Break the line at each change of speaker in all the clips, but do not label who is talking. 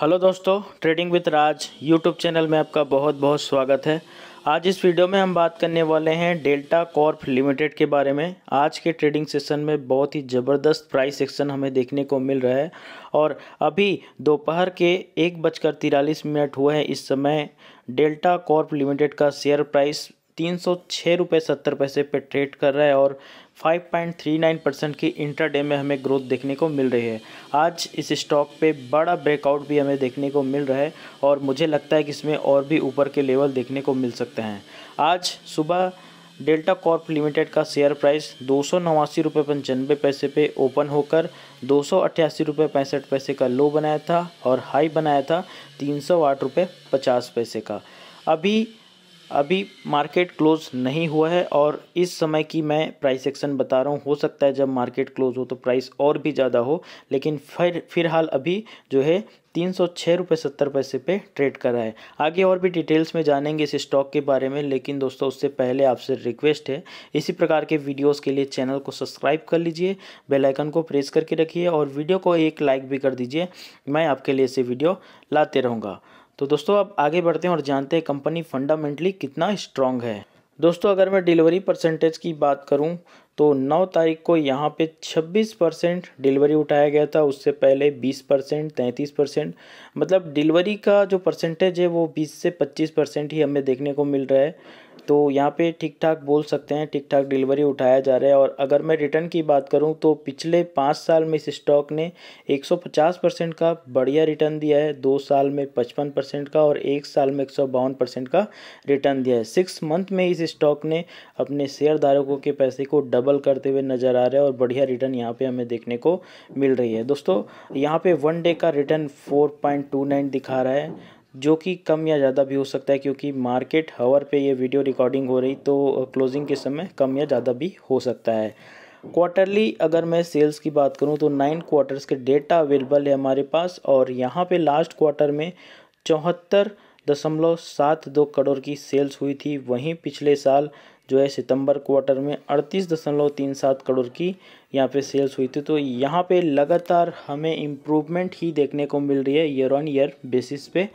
hello दोस्तों trading with Raj YouTube channel में आपका बहुत बहुत स्वागत है आज इस वीडियो में हम बात करने वाले हैं डेल्टा कॉर्प लिमिटेड के बारे में आज के ट्रेडिंग सेशन में बहुत ही ज़बरदस्त प्राइस एक्शन हमें देखने को मिल रहा है और अभी दोपहर के एक बजकर तिरालीस मिनट हुए हैं इस समय डेल्टा कॉर्प लिमिटेड का शेयर प्राइस तीन सौ छः रुपये सत्तर पैसे पे ट्रेड कर रहा है और five point three nine percent की इंट्राडे में हमें ग्रोथ देखने को मिल रही है आज इस स्टॉक पे बड़ा ब्रेकआउट भी हमें देखने को मिल रहा है और मुझे लगता है कि इसमें और भी ऊपर के लेवल देखने को मिल सकते हैं आज सुबह डेल्टा कॉर्प लिमिटेड का शेयर प्राइस दो सौ नवासी रुपये पंचानवे पैसे पे ओपन होकर दो सौ अट्ठासी रुपये पैंसठ पैसे का लो बनाया था और हाई बनाया था तीन सौ आठ रुपये पचास पैसे का अभी अभी मार्केट क्लोज नहीं हुआ है और इस समय की मैं प्राइस एक्शन बता रहा हूँ हो सकता है जब मार्केट क्लोज हो तो प्राइस और भी ज़्यादा हो लेकिन फिर फिलहाल अभी जो है तीन सौ छः रुपये सत्तर पैसे पे ट्रेड कर रहा है आगे और भी डिटेल्स में जानेंगे इस स्टॉक के बारे में लेकिन दोस्तों उससे पहले आपसे रिक्वेस्ट है इसी प्रकार के वीडियोस के लिए चैनल को सब्सक्राइब कर लीजिए बेल आइकन को प्रेस करके रखिए और वीडियो को एक लाइक भी कर दीजिए मैं आपके लिए ऐसे वीडियो लाते रहूँगा तो दोस्तों आप आगे बढ़ते हैं और जानते हैं कंपनी फंडामेंटली कितना स्ट्रांग है दोस्तों अगर मैं डिलीवरी परसेंटेज की बात करूं तो 9 तारीख को यहां पे 26 परसेंट डिलीवरी उठाया गया था उससे पहले 20 परसेंट तैंतीस परसेंट मतलब डिलीवरी का जो परसेंटेज है वो 20 से 25 परसेंट ही हमें देखने को मिल रहा है तो यहाँ पे ठीक ठाक बोल सकते हैं ठीक ठाक डिलीवरी उठाया जा रहा है और अगर मैं रिटर्न की बात करूँ तो पिछले पाँच साल में इस स्टॉक ने 150 परसेंट का बढ़िया रिटर्न दिया है दो साल में 55 परसेंट का और एक साल में एक परसेंट का रिटर्न दिया है सिक्स मंथ में इस स्टॉक ने अपने शेयर धारकों के पैसे को डबल करते हुए नज़र आ रहे हैं और बढ़िया रिटर्न यहाँ पर हमें देखने को मिल रही है दोस्तों यहाँ पर वन डे का रिटर्न फोर दिखा रहा है जो कि कम या ज़्यादा भी हो सकता है क्योंकि मार्केट हवर पे ये वीडियो रिकॉर्डिंग हो रही तो क्लोजिंग के समय कम या ज़्यादा भी हो सकता है क्वार्टरली अगर मैं सेल्स की बात करूँ तो नाइन क्वार्टर्स के डेटा अवेलेबल है हमारे पास और यहाँ पर लास्ट क्वार्टर में चौहत्तर दशमलव सात दो करोड़ की सेल्स हुई थी वहीं पिछले साल जो है सितंबर क्वार्टर में अड़तीस दशमलव तीन सात करोड़ की यहाँ पे सेल्स हुई थी तो यहाँ पे लगातार हमें इम्प्रूवमेंट ही देखने को मिल रही है ईयर ऑन ईयर बेसिस पे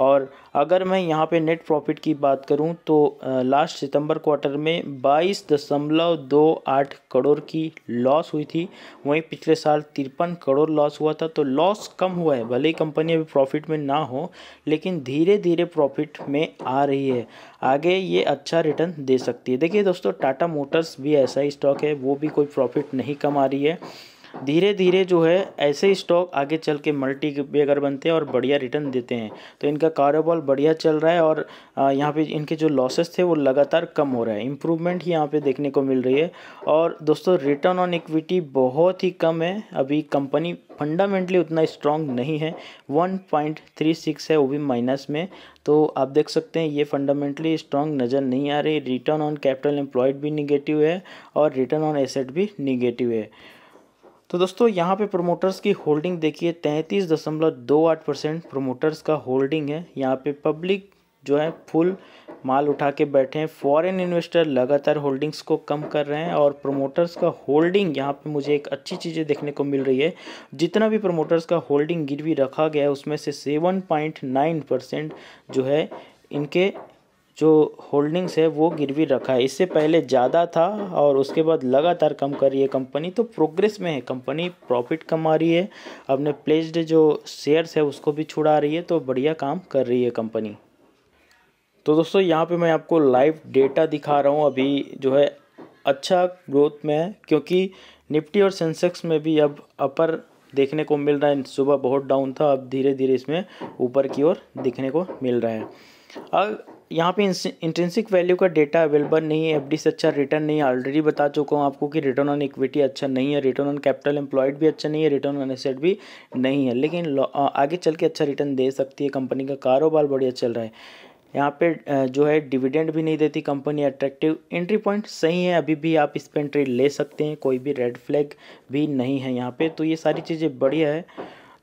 और अगर मैं यहाँ पे नेट प्रॉफिट की बात करूँ तो लास्ट सितंबर क्वार्टर में बाईस दशमलव दो आठ करोड़ की लॉस हुई थी वहीं पिछले साल तिरपन करोड़ लॉस हुआ था तो लॉस कम हुआ है भले ही कंपनी अभी प्रॉफिट में ना हो लेकिन धीरे धीरे प्रॉफिट में आ रही है आगे ये अच्छा रिटर्न दे सकती है देखिए दोस्तों टाटा मोटर्स भी ऐसा ही स्टॉक है वो भी कोई प्रॉफिट नहीं कमा रही है धीरे धीरे जो है ऐसे स्टॉक आगे चल के मल्टी बेगर बनते हैं और बढ़िया रिटर्न देते हैं तो इनका कारोबार बढ़िया चल रहा है और यहाँ पे इनके जो लॉसेस थे वो लगातार कम हो रहा है इम्प्रूवमेंट ही यहाँ पे देखने को मिल रही है और दोस्तों रिटर्न ऑन इक्विटी बहुत ही कम है अभी कंपनी फंडामेंटली उतना स्ट्रांग नहीं है वन है वो भी माइनस में तो आप देख सकते हैं ये फंडामेंटली स्ट्रांग नज़र नहीं आ रही रिटर्न ऑन कैपिटल एम्प्लॉयड भी निगेटिव है और रिटर्न ऑन एसेट भी निगेटिव है तो दोस्तों यहाँ पे प्रोमोटर्स की होल्डिंग देखिए तैंतीस दशमलव दो आठ परसेंट प्रोमोटर्स का होल्डिंग है यहाँ पे पब्लिक जो है फुल माल उठा के बैठे हैं फॉरेन इन्वेस्टर लगातार होल्डिंग्स को कम कर रहे हैं और प्रोमोटर्स का होल्डिंग यहाँ पे मुझे एक अच्छी चीज़ें देखने को मिल रही है जितना भी प्रोमोटर्स का होल्डिंग गिरवी रखा गया है उसमें से सेवन पॉइंट नाइन परसेंट जो है इनके जो होल्डिंग्स है वो गिरवी रखा है इससे पहले ज़्यादा था और उसके बाद लगातार कम कर रही है कंपनी तो प्रोग्रेस में है कंपनी प्रॉफिट कमा रही है अपने प्लेस्ड जो शेयर्स है उसको भी छुड़ा रही है तो बढ़िया काम कर रही है कंपनी तो दोस्तों यहाँ पे मैं आपको लाइव डेटा दिखा रहा हूँ अभी जो है अच्छा ग्रोथ में है क्योंकि निफ्टी और सेंसेक्स में भी अब अपर देखने को मिल रहा है सुबह बहुत डाउन था अब धीरे धीरे इसमें ऊपर की ओर दिखने को मिल रहा है अब यहाँ पे इंटेंसिक वैल्यू का डेटा अवेलेबल नहीं है एफडी से अच्छा रिटर्न नहीं है ऑलरेडी बता चुका हूँ आपको कि रिटर्न ऑन इक्विटी अच्छा नहीं है रिटर्न ऑन कैपिटल एम्प्लॉयड भी अच्छा नहीं है रिटर्न ऑन एसेट भी नहीं है लेकिन आगे चल के अच्छा रिटर्न दे सकती है कंपनी का कारोबार बढ़िया चल रहा है यहाँ पे जो है डिविडेंड भी नहीं देती कंपनी अट्रैक्टिव एंट्री पॉइंट सही है अभी भी आप इस पर एंट्री ले सकते हैं कोई भी रेड फ्लैग भी नहीं है यहाँ पे तो ये सारी चीज़ें बढ़िया है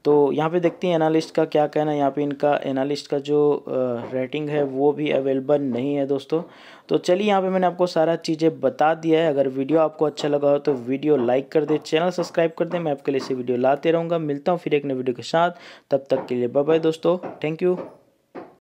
तो यहाँ पे देखते हैं एनालिस्ट का क्या कहना है यहाँ पे इनका एनालिस्ट का जो रेटिंग है वो भी अवेलेबल नहीं है दोस्तों तो चलिए यहाँ पे मैंने आपको सारा चीज़ें बता दिया है अगर वीडियो आपको अच्छा लगा हो तो वीडियो लाइक कर दें चैनल सब्सक्राइब कर दें मैं आपके लिए इसे वीडियो लाते रहूँगा मिलता हूँ फिर एक नए वीडियो के साथ तब तक के लिए बाय बाय दोस्तों थैंक यू